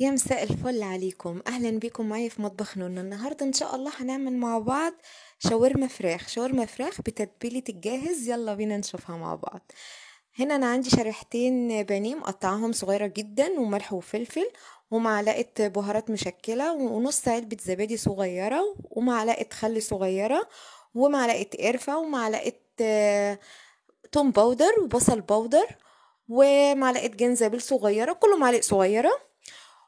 يا مساء الفل عليكم اهلا بيكم معايا في مطبخ نون النهارده ان شاء الله هنعمل مع بعض شاورما فراخ شاورما فراخ بتتبيله الجاهز يلا بينا نشوفها مع بعض هنا انا عندي شريحتين بانيه مقطعاهم صغيره جدا وملح وفلفل ومعلقه بهارات مشكله ونص علبه زبادي صغيره ومعلقه خل صغيره ومعلقه قرفه ومعلقه آه، توم باودر وبصل باودر ومعلقه جنزبيل صغيره كله معلق صغيره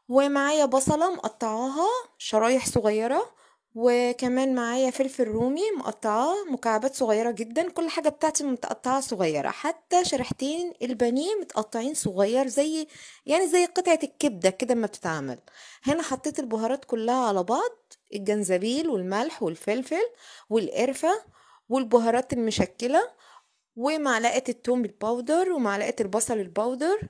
ومعايا بصلة مقطعاها شرايح صغيرة وكمان معايا فلفل رومي مقطعاه مكعبات صغيرة جدا كل حاجة بتاعتي متقطعة صغيرة حتى شريحتين البانيه متقطعين صغير زي يعني زي قطعة الكبدة كده ما بتتعمل هنا حطيت البهارات كلها على بعض الجنزبيل والملح والفلفل والقرفة والبهارات المشكلة ومعلقة التوم الباودر ومعلقة البصل الباودر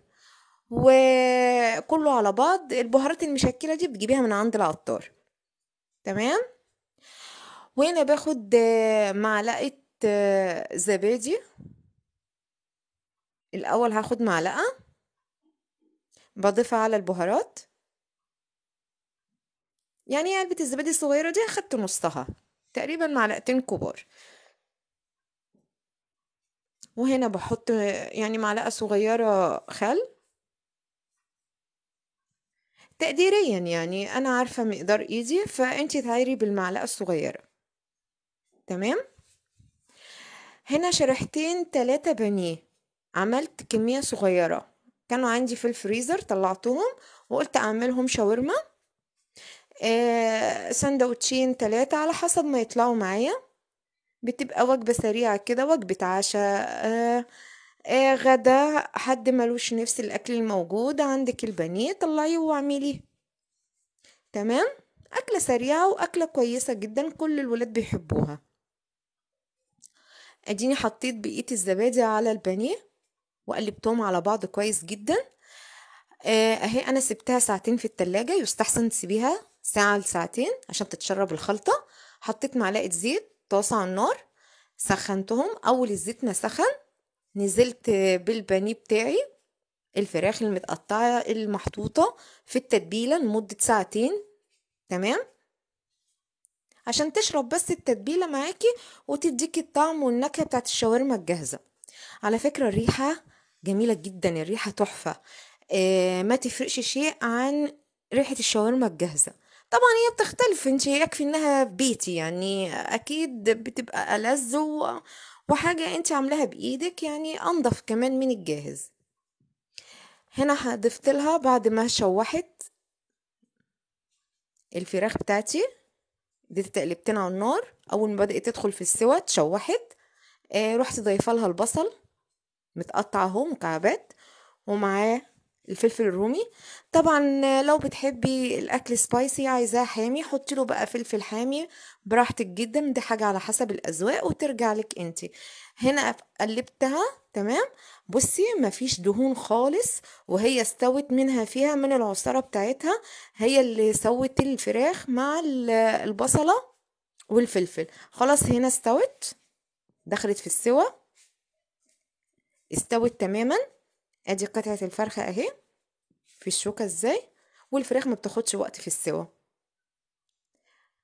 وكله على بعض البهارات المشكله دي بتجيبيها من عند العطار تمام وهنا باخد معلقه زبادي الاول هاخد معلقه بضيفها على البهارات يعني علبه الزبادي الصغيره دي اخدت نصها تقريبا معلقتين كبار وهنا بحط يعني معلقه صغيره خل تقديريا يعني أنا عارفة مقدار إيدي فأنتي تعايري بالمعلقة الصغيرة تمام هنا شريحتين تلاتة بانيه عملت كمية صغيرة كانوا عندي في الفريزر طلعتهم وقلت أعملهم شاورما آه سندوتشين تلاتة على حسب ما يطلعوا معايا بتبقى وجبة سريعة كده وجبة عشاء آه آه غدا حد ملوش نفس الاكل الموجود عندك البانيه طلعيه واعمليه تمام اكله سريعه واكله كويسه جدا كل الولاد بيحبوها اديني حطيت بقيه الزبادي على البانيه وقلبتهم على بعض كويس جدا آه، اهي انا سبتها ساعتين في التلاجة يستحسن تسيبيها ساعة لساعتين عشان تتشرب الخلطة حطيت معلقة زيت طاسة على النار سخنتهم اول الزيت ما سخن نزلت بالبانيه بتاعي الفراخ المتقطعة المحطوطة في التتبيلة لمدة ساعتين تمام عشان تشرب بس التتبيلة معاكي وتديكي الطعم والنكهة بتاعت الشاورما الجاهزة على فكرة الريحة جميلة جدا الريحة تحفة آه ما تفرقش شيء عن ريحة الشاورما الجاهزة طبعا هي بتختلف انت يكفي انها بيتي يعني اكيد بتبقى ألذ وحاجة انت عاملاها بايدك يعني انضف كمان من الجاهز هنا حضفت لها بعد ما شوحت الفراخ بتاعتي دي تقلبتين على النار اول ما بدات تدخل في السوا اتشوحت آه رحت ضايفه لها البصل متقطع اهو مكعبات ومعاه الفلفل الرومي طبعا لو بتحبي الاكل سبايسي عايزاه حامي حطي له بقى فلفل حامي براحتك جدا دي حاجه على حسب الاذواق وترجع لك انت هنا قلبتها تمام بصي مفيش دهون خالص وهي استوت منها فيها من العصاره بتاعتها هي اللي سوت الفراخ مع البصله والفلفل خلاص هنا استوت دخلت في السوا استوت تماما ادي قطعة الفرخة اهي في الشوكة ازاي والفراخ ما بتاخدش وقت في السوا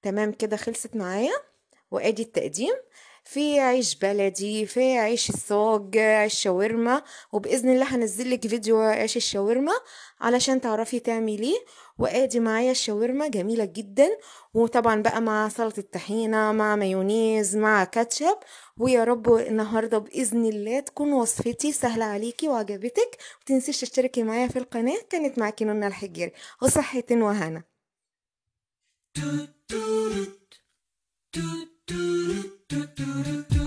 تمام كده خلصت معايا وادي التقديم في عيش بلدي في عيش الصاج عيش شاورما وباذن الله هنزلك فيديو عيش الشاورما علشان تعرفي تعمليه وادي معايا الشاورما جميله جدا وطبعا بقى مع سلطه الطحينه مع مايونيز مع كاتشب ويا رب النهارده باذن الله تكون وصفتي سهله عليكي وعجبتك وتنسيش تشتركي معايا في القناه كانت معاكي نونا الحجيري وصحه وهنا do do do do